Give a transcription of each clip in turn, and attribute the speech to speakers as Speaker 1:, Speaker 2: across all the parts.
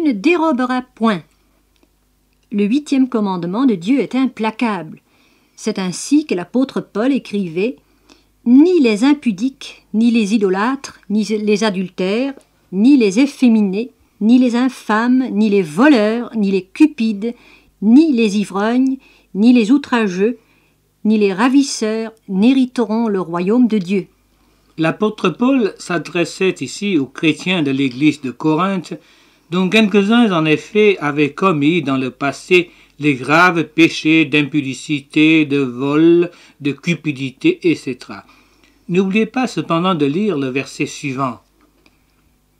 Speaker 1: ne déroberas point. Le huitième commandement de Dieu est implacable. C'est ainsi que l'apôtre Paul écrivait Ni les impudiques, ni les idolâtres, ni les adultères, ni les efféminés, ni les infâmes, ni les voleurs, ni les cupides, ni les ivrognes, ni les outrageux, ni les ravisseurs n'hériteront le royaume de Dieu.
Speaker 2: L'apôtre Paul s'adressait ici aux chrétiens de l'église de Corinthe dont quelques-uns en effet avaient commis dans le passé les graves péchés d'impudicité, de vol, de cupidité, etc. N'oubliez pas cependant de lire le verset suivant.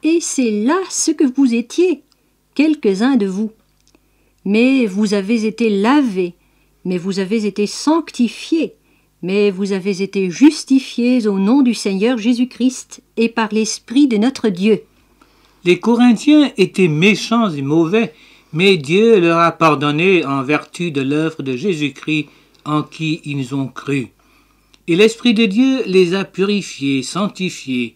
Speaker 1: Et c'est là ce que vous étiez, quelques-uns de vous. Mais vous avez été lavés, mais vous avez été sanctifiés, mais vous avez été justifiés au nom du Seigneur Jésus-Christ et par l'Esprit de notre Dieu. Les Corinthiens
Speaker 2: étaient méchants et mauvais, mais Dieu leur a pardonné en vertu de l'œuvre de Jésus-Christ en qui ils ont cru. Et l'Esprit de Dieu les a purifiés, sanctifiés.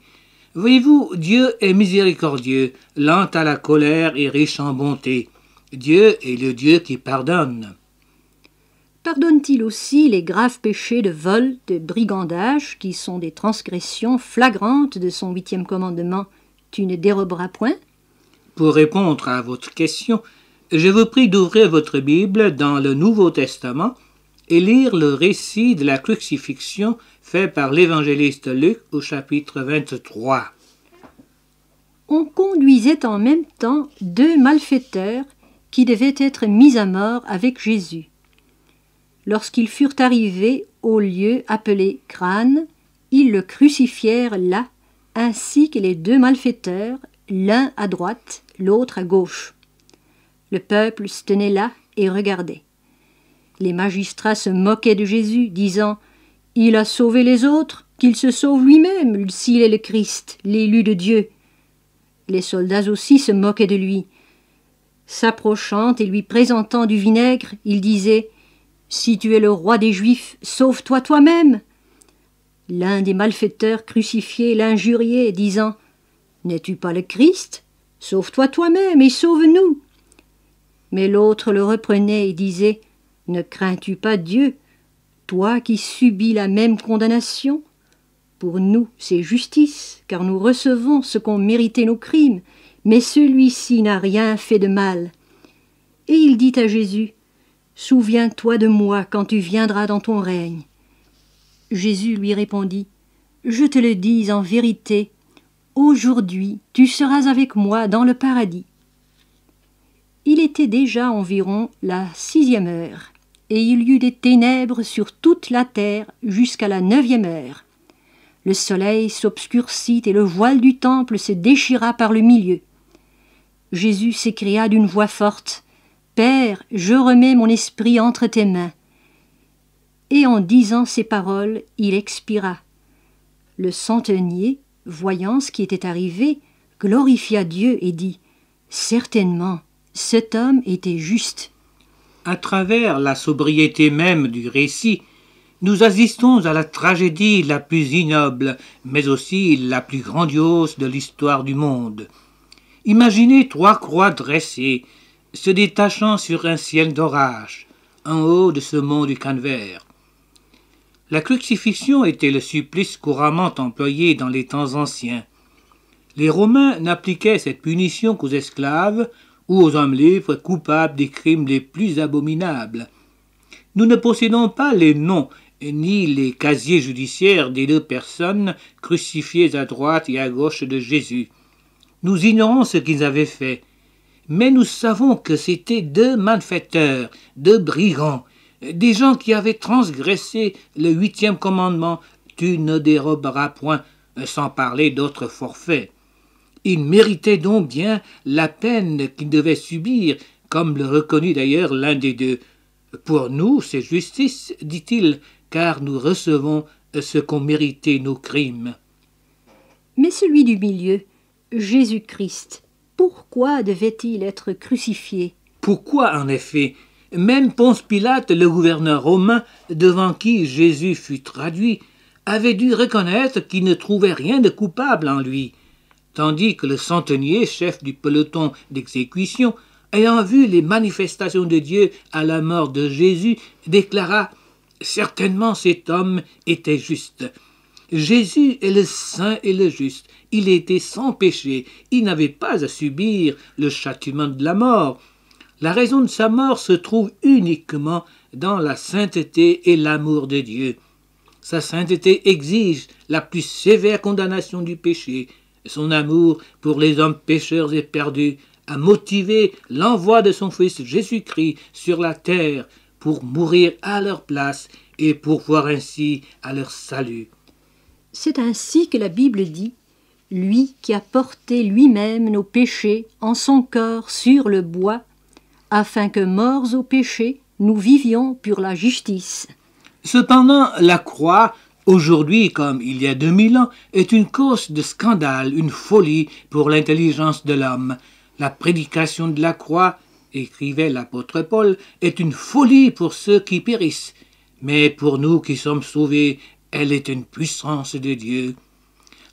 Speaker 2: Voyez-vous, Dieu est miséricordieux, lent à la colère et riche en bonté. Dieu est le Dieu qui pardonne.
Speaker 1: Pardonne-t-il aussi les graves péchés de vol, de brigandage, qui sont des transgressions flagrantes de son huitième commandement tu ne déroberas point
Speaker 2: Pour répondre à votre question, je vous prie d'ouvrir votre Bible dans le Nouveau Testament et lire le récit de la crucifixion fait par l'évangéliste Luc au chapitre 23.
Speaker 1: On conduisait en même temps deux malfaiteurs qui devaient être mis à mort avec Jésus. Lorsqu'ils furent arrivés au lieu appelé crâne, ils le crucifièrent là ainsi que les deux malfaiteurs, l'un à droite, l'autre à gauche. Le peuple se tenait là et regardait. Les magistrats se moquaient de Jésus, disant Il a sauvé les autres, qu'il se sauve lui-même, s'il est le Christ, l'élu de Dieu. Les soldats aussi se moquaient de lui. S'approchant et lui présentant du vinaigre, ils disaient Si tu es le roi des Juifs, sauve-toi toi-même. L'un des malfaiteurs crucifiés l'injuriait, disant N'es-tu pas le Christ Sauve-toi toi-même et sauve-nous. Mais l'autre le reprenait et disait Ne crains-tu pas Dieu, toi qui subis la même condamnation Pour nous, c'est justice, car nous recevons ce qu'ont mérité nos crimes, mais celui-ci n'a rien fait de mal. Et il dit à Jésus Souviens-toi de moi quand tu viendras dans ton règne. Jésus lui répondit, Je te le dis en vérité, aujourd'hui tu seras avec moi dans le paradis. Il était déjà environ la sixième heure, et il y eut des ténèbres sur toute la terre jusqu'à la neuvième heure. Le soleil s'obscurcit et le voile du temple se déchira par le milieu. Jésus s'écria d'une voix forte, Père, je remets mon esprit entre tes mains et en disant ces paroles, il expira. Le centenier, voyant ce qui était arrivé, glorifia Dieu et dit Certainement, cet homme était juste.
Speaker 2: À travers la sobriété même du récit, nous assistons à la tragédie la plus ignoble, mais aussi la plus grandiose de l'histoire du monde. Imaginez trois croix dressées, se détachant sur un ciel d'orage, en haut de ce mont du Canevert. La crucifixion était le supplice couramment employé dans les temps anciens. Les Romains n'appliquaient cette punition qu'aux esclaves ou aux hommes libres coupables des crimes les plus abominables. Nous ne possédons pas les noms ni les casiers judiciaires des deux personnes crucifiées à droite et à gauche de Jésus. Nous ignorons ce qu'ils avaient fait, mais nous savons que c'étaient deux malfaiteurs, deux brigands, des gens qui avaient transgressé le huitième commandement, tu ne déroberas point, euh, sans parler d'autres forfaits. Ils méritaient donc bien la peine qu'ils devaient subir, comme le reconnut d'ailleurs l'un des deux. Pour nous, c'est justice, dit-il, car nous recevons euh, ce qu'ont mérité nos crimes.
Speaker 1: Mais celui du milieu, Jésus-Christ, pourquoi devait-il être crucifié
Speaker 2: Pourquoi, en effet même Ponce Pilate, le gouverneur romain, devant qui Jésus fut traduit, avait dû reconnaître qu'il ne trouvait rien de coupable en lui, tandis que le centenier, chef du peloton d'exécution, ayant vu les manifestations de Dieu à la mort de Jésus, déclara Certainement cet homme était juste. Jésus est le saint et le juste. Il était sans péché. Il n'avait pas à subir le châtiment de la mort. La raison de sa mort se trouve uniquement dans la sainteté et l'amour de Dieu. Sa sainteté exige la plus sévère condamnation du péché. Son amour pour les hommes pécheurs et perdus a motivé l'envoi de son Fils Jésus-Christ sur la terre pour mourir à leur place et pour voir ainsi à leur salut.
Speaker 1: C'est ainsi que la Bible dit Lui qui a porté lui-même nos péchés en son corps sur le bois, afin que morts au péché, nous vivions pour la justice.
Speaker 2: Cependant, la croix, aujourd'hui comme il y a 2000 ans, est une cause de scandale, une folie pour l'intelligence de l'homme. La prédication de la croix, écrivait l'apôtre Paul, est une folie pour ceux qui périssent, mais pour nous qui sommes sauvés, elle est une puissance de Dieu.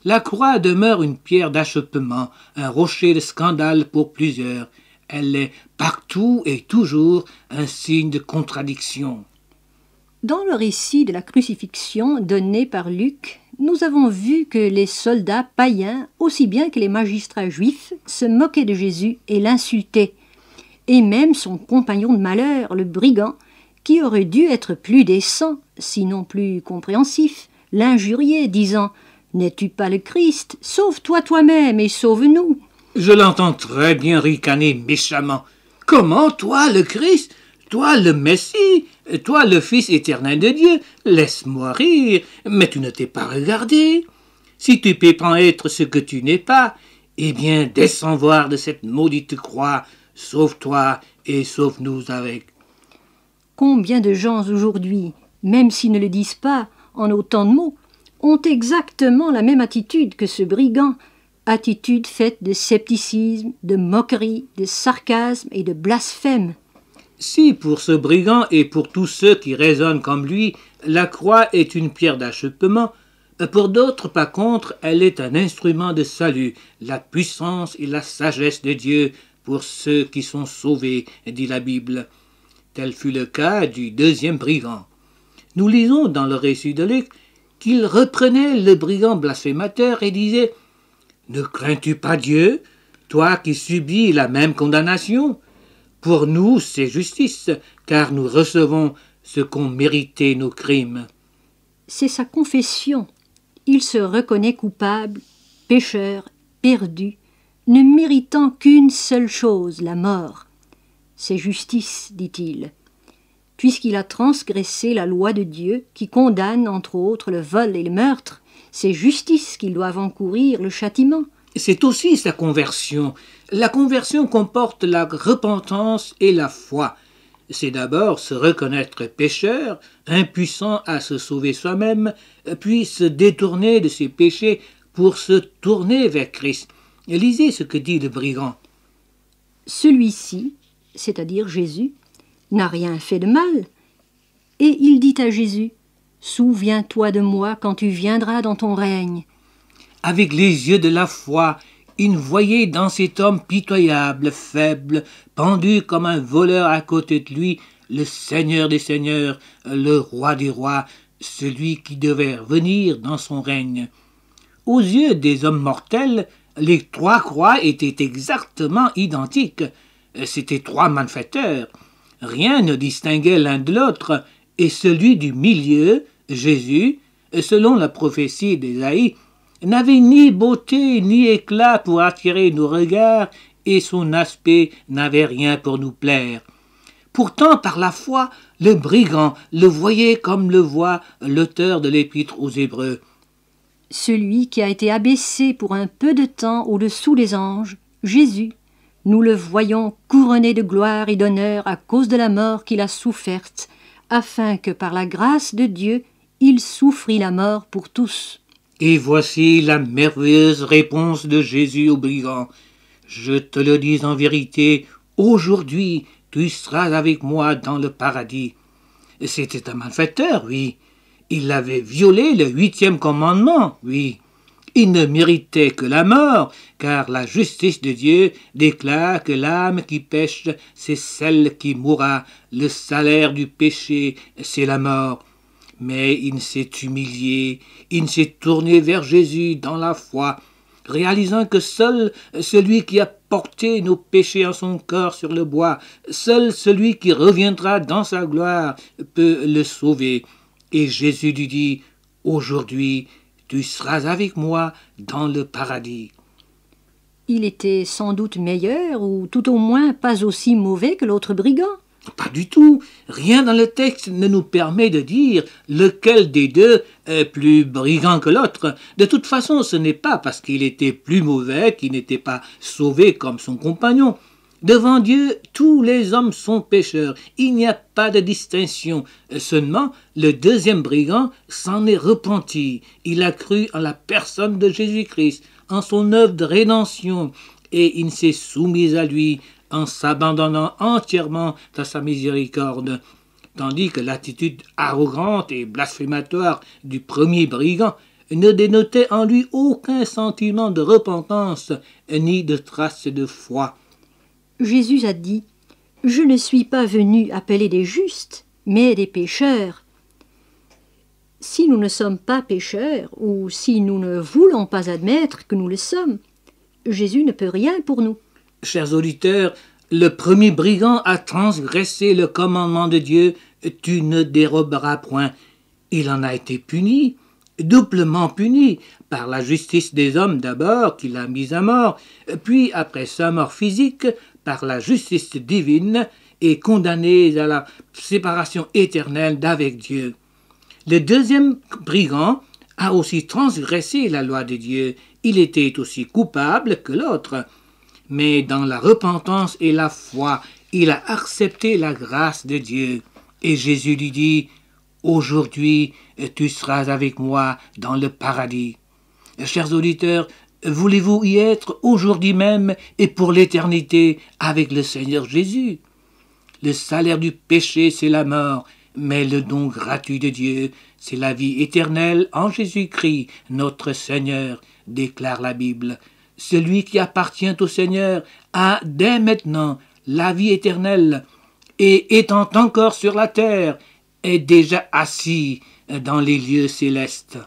Speaker 2: La croix demeure une pierre d'achoppement, un rocher de scandale pour plusieurs, elle est partout et toujours un signe de contradiction.
Speaker 1: Dans le récit de la crucifixion donné par Luc, nous avons vu que les soldats païens, aussi bien que les magistrats juifs, se moquaient de Jésus et l'insultaient, et même son compagnon de malheur, le brigand, qui aurait dû être plus décent, sinon plus compréhensif, l'injuriait, disant N'es-tu pas le Christ Sauve-toi toi-même et sauve-nous.
Speaker 2: Je l'entends très bien ricaner méchamment. Comment, toi, le Christ, toi, le Messie, toi, le Fils éternel de Dieu, laisse-moi rire, mais tu ne t'es pas regardé. Si tu prétends être ce que tu n'es pas, eh bien, descends voir de cette maudite croix, sauve-toi et sauve-nous avec.
Speaker 1: Combien de gens aujourd'hui, même s'ils ne le disent pas en autant de mots, ont exactement la même attitude que ce brigand attitude faite de scepticisme, de moquerie, de sarcasme et de blasphème.
Speaker 2: Si pour ce brigand et pour tous ceux qui raisonnent comme lui, la croix est une pierre d'achoppement, pour d'autres, par contre, elle est un instrument de salut, la puissance et la sagesse de Dieu pour ceux qui sont sauvés, dit la Bible. Tel fut le cas du deuxième brigand. Nous lisons dans le récit de Luc qu'il reprenait le brigand blasphémateur et disait ne crains-tu pas Dieu, toi qui subis la même condamnation Pour nous, c'est justice, car nous recevons ce qu'ont mérité nos crimes.
Speaker 1: C'est sa confession. Il se reconnaît coupable, pécheur, perdu, ne méritant qu'une seule chose, la mort. C'est justice, dit-il, puisqu'il a transgressé la loi de Dieu qui condamne, entre autres, le vol et le meurtre, c'est justice qu'ils doivent encourir le châtiment.
Speaker 2: C'est aussi sa conversion. La conversion comporte la repentance et la foi. C'est d'abord se reconnaître pécheur, impuissant à se sauver soi-même, puis se détourner de ses péchés pour se tourner vers Christ. Lisez ce que dit le brigand.
Speaker 1: Celui-ci, c'est-à-dire Jésus, n'a rien fait de mal. Et il dit à Jésus, Souviens-toi de moi quand tu viendras dans ton règne.
Speaker 2: Avec les yeux de la foi, il voyait dans cet homme pitoyable, faible, pendu comme un voleur à côté de lui, le Seigneur des Seigneurs, le Roi des Rois, celui qui devait venir dans son règne. Aux yeux des hommes mortels, les trois croix étaient exactement identiques. C'étaient trois malfaiteurs. Rien ne distinguait l'un de l'autre, et celui du milieu, Jésus, selon la prophétie d'Ésaïe, n'avait ni beauté ni éclat pour attirer nos regards, et son aspect n'avait rien pour nous plaire. Pourtant, par la foi, le brigand le voyait comme le voit l'auteur de l'épître aux Hébreux.
Speaker 1: Celui qui a été abaissé pour un peu de temps au-dessous des anges, Jésus, nous le voyons couronné de gloire et d'honneur à cause de la mort qu'il a soufferte, afin que par la grâce de Dieu il souffrit la mort pour tous.
Speaker 2: Et voici la merveilleuse réponse de Jésus au brigand. Je te le dis en vérité, aujourd'hui tu seras avec moi dans le paradis. C'était un malfaiteur, oui. Il avait violé le huitième commandement, oui. Il ne méritait que la mort, car la justice de Dieu déclare que l'âme qui pêche, c'est celle qui mourra. Le salaire du péché, c'est la mort. Mais il s'est humilié, il s'est tourné vers Jésus dans la foi, réalisant que seul celui qui a porté nos péchés en son corps sur le bois, seul celui qui reviendra dans sa gloire peut le sauver. Et Jésus lui dit, Aujourd'hui, tu seras avec moi dans le paradis.
Speaker 1: Il était sans doute meilleur, ou tout au moins pas aussi mauvais que l'autre brigand. Pas du tout. Rien dans le texte ne nous
Speaker 2: permet de dire lequel des deux est plus brigand que l'autre. De toute façon, ce n'est pas parce qu'il était plus mauvais qu'il n'était pas sauvé comme son compagnon. Devant Dieu, tous les hommes sont pécheurs, il n'y a pas de distinction. Seulement, le deuxième brigand s'en est repenti. Il a cru en la personne de Jésus-Christ, en son œuvre de rédemption, et il s'est soumis à lui en s'abandonnant entièrement à sa miséricorde. Tandis que l'attitude arrogante et blasphématoire du premier brigand ne dénotait en lui aucun sentiment de repentance ni de trace de foi.
Speaker 1: Jésus a dit Je ne suis pas venu appeler des justes, mais des pécheurs. Si nous ne sommes pas pécheurs, ou si nous ne voulons pas admettre que nous le sommes, Jésus ne peut rien pour nous.
Speaker 2: Chers auditeurs, le premier brigand a transgressé le commandement de Dieu Tu ne déroberas point. Il en a été puni, doublement puni, par la justice des hommes d'abord, qui l'a mis à mort, puis après sa mort physique, par la justice divine et condamnés à la séparation éternelle d'avec Dieu. Le deuxième brigand a aussi transgressé la loi de Dieu. Il était aussi coupable que l'autre. Mais dans la repentance et la foi, il a accepté la grâce de Dieu. Et Jésus lui dit, Aujourd'hui, tu seras avec moi dans le paradis. Chers auditeurs, voulez-vous y être aujourd'hui même et pour l'éternité avec le Seigneur Jésus Le salaire du péché, c'est la mort, mais le don gratuit de Dieu, c'est la vie éternelle en Jésus-Christ, notre Seigneur, déclare la Bible. Celui qui appartient au Seigneur a dès maintenant la vie éternelle, et étant encore sur la terre, est déjà assis dans les lieux célestes.